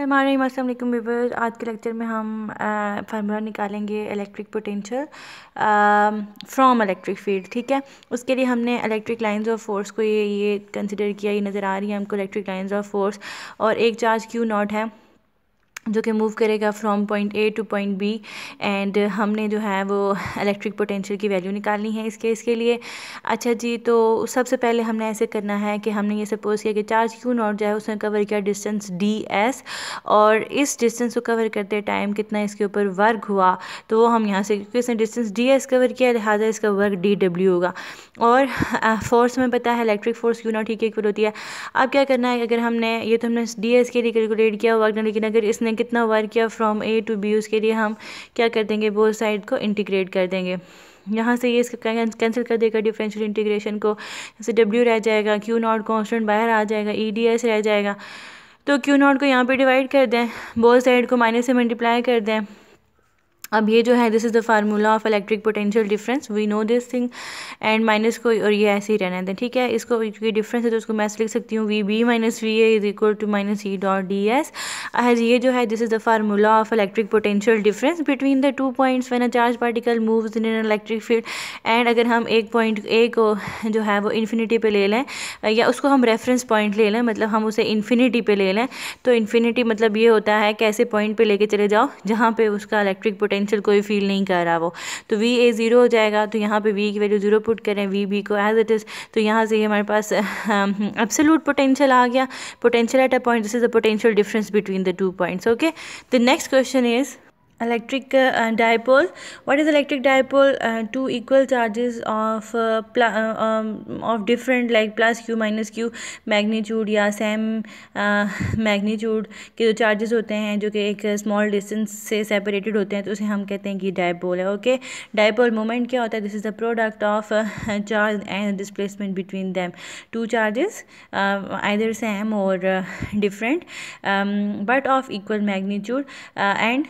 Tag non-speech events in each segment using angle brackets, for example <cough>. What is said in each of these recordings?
रहीम अस्सलाम आज के लेक्चर में हम फार्मूला निकालेंगे electric potential from electric field ठीक है उसके लिए हमने इलेक्ट्रिक लाइंस ऑफ फोर्स को ये ये कंसिडर किया ये नज़र आ रही है हमको इलेक्ट्रिक लाइंस ऑफ फोर्स और एक चार्ज क्यू नॉट है जो कि मूव करेगा from point A to point B and हमने जो है वो इलेक्ट्रिक पोटेंशियल की वैल्यू निकालनी है इस केस के लिए अच्छा जी तो सबसे पहले हमने ऐसे करना है कि हमने ये सपोज़ किया कि चार्ज क्यू नॉट जाए उसने कवर किया डिस्टेंस डी एस और इस डिस्टेंस को कवर करते टाइम कितना इसके ऊपर वर्क हुआ तो वो हम यहाँ से क्योंकि इसने डिस्टेंस डी एस कवर किया लिहाजा इसका वर्क डी डब्ल्यू होगा और फोर्स हमें पता है इलेक्ट्रिक फोर्स क्यू नॉट ही इक्वल होती है अब क्या करना है अगर हमने ये तो हमने डी एस के लिए कैलकुलेट किया वर्क लेकिन अगर इसने कितना वर्क किया फ्रॉम ए टू बी उसके लिए हम क्या कर देंगे बोथ साइड को इंटीग्रेट कर देंगे यहाँ से ये इसका कैंसिल कर देगा डिफरेंशियल इंटीग्रेशन को जैसे डब्ल्यू रह जाएगा क्यू नॉट कॉन्स्टेंट बाहर आ जाएगा ई डी एस रह जाएगा तो क्यू नॉट को यहाँ पे डिवाइड कर दें बोथ साइड को माइनस से मल्टीप्लाई कर दें अब ये जो है this is the formula of electric potential difference we know this thing and minus को और ये ऐसे ही रहना है ठीक है इसको क्योंकि डिफरेंस है तो उसको मैं लिख सकती हूँ V B minus V A is equal to minus E dot D S as ये जो है this is the formula of electric potential difference between the two points when a charge particle moves in an electric field and अगर हम एक point A को जो है वो इन्फिनिटी पे ले लें या उसको हम रेफरेंस पॉइंट ले लें मतलब हम उसे इन्फिनिटी पे ले लें तो इन्फिनिटी मतलब ये होता है कैसे पॉइंट पे लेके चले जाओ जहाँ पे उसका इलेक्ट्रिक पोटेंशियल पोटेंशियल कोई फील नहीं कर रहा वो तो वी ए ज़ीरो हो जाएगा तो यहाँ पे वी की वैल्यू ज़ीरो पुट करें वी बी को एज इट इज़ तो यहाँ से हमारे पास एब्सोलूट पोटेंशियल आ गया potential at a point this is the potential difference between the two points okay the next question is electric uh, uh, dipole what is electric dipole uh, two equal charges of uh, uh um, of different like plus q minus q magnitude या same magnitude uh, <laughs> के जो charges होते हैं जो कि एक small distance से separated होते हैं तो उसे हम कहते हैं कि डायपोल है ओके डायपोल मोमेंट क्या होता है this is the product of charge and displacement between them two charges either same और different but of equal magnitude and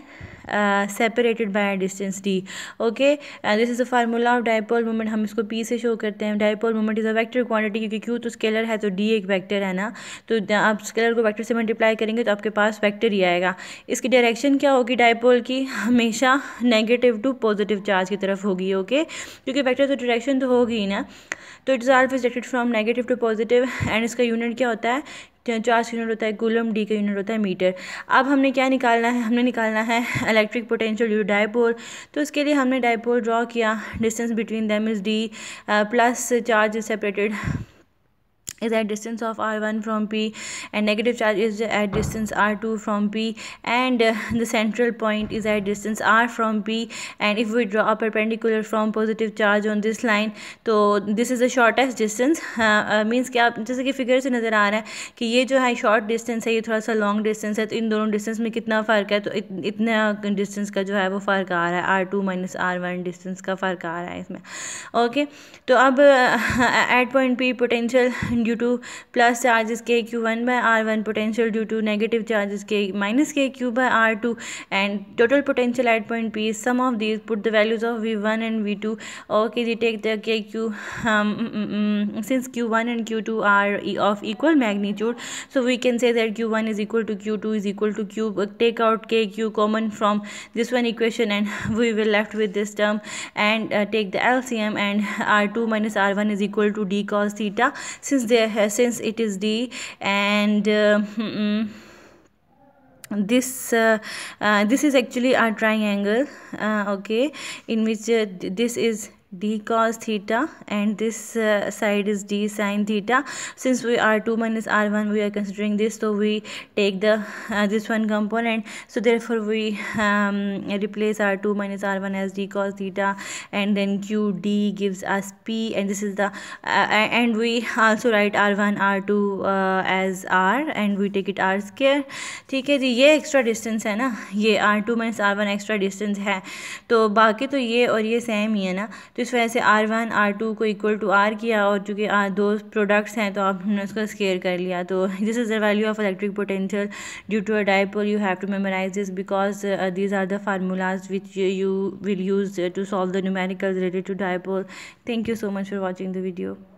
separated by distance D okay and this is a formula of dipole moment हम इसको P से show करते हैं dipole moment is a vector quantity क्योंकि Q तो scalar है तो डी एक वैक्टर है ना तो आप स्केलर को वैक्टर से मल्टीप्लाई करेंगे तो आपके पास वैक्टर ही आएगा इसकी डायरेक्शन क्या होगी डायपोल की हमेशा नेगेटिव टू पॉजिटिव चार्ज की तरफ होगी ओके क्योंकि वैक्टर तो डायरेक्शन तो होगी ही ना तो it's always directed from negative to positive and इसका यूनिट क्या होता है चार्ज का यूनिट होता है कूलम डी का यूनिट होता है मीटर अब हमने क्या निकालना है हमने निकालना है इलेक्ट्रिक पोटेंशियल यू डायपोल तो उसके लिए हमने डायपोल ड्रॉ किया distance between them is D plus charge separated is at distance of r1 from p and negative charge is at distance r2 from p and uh, the central point is at distance r from p and if we draw a perpendicular from positive charge on this line तो this is the shortest distance uh, uh, means ki aap jaise ki figure se nazar aa raha hai ki ye jo hai short distance hai ye thoda sa long distance hai to in dono distance mein kitna fark hai to distance का जो है वो फ़र्क आ रहा है R two minus r1 distance ka fark aa raha hai isme okay to ab uh, at point p potential due to plus charges kq1 by r1 potential due to negative charges k minus kq by r2 and total potential at point p is sum of these put the values of v1 and v2 okay they take the kq um, mm, mm, mm since q1 and q2 are of equal magnitude so we can say that q1 is equal to q2 is equal to q uh, take out kq common from this one equation and <laughs> we will left with this term and uh, take the LCM and <laughs> r2 minus r1 is equal to d cos theta since they uh, since it is d and uh, this uh, uh, this is actually a triangle uh, okay in which uh, this is d cos theta and this uh, side is d sin theta since we are 2 minus r1 we are considering this so we take the uh, this one component so therefore we um, replace r2 minus r1 as d cos theta and then q d gives us p and this is the uh, and we also write r1 r2 uh, as r and we take it r square theek hai ji ye extra distance hai na ye r2 minus r1 extra distance hai to तो to ye aur ye same hi hai na ना तो इस वजह से R one R two को equal to R किया और चूँकि दो प्रोडक्ट्स हैं तो आपने उसका स्केयर कर लिया तो this is the value of electric potential due to a dipole you have to memorize this because these are the formulas which you will use to solve the numerical related to dipole thank you so much for watching the video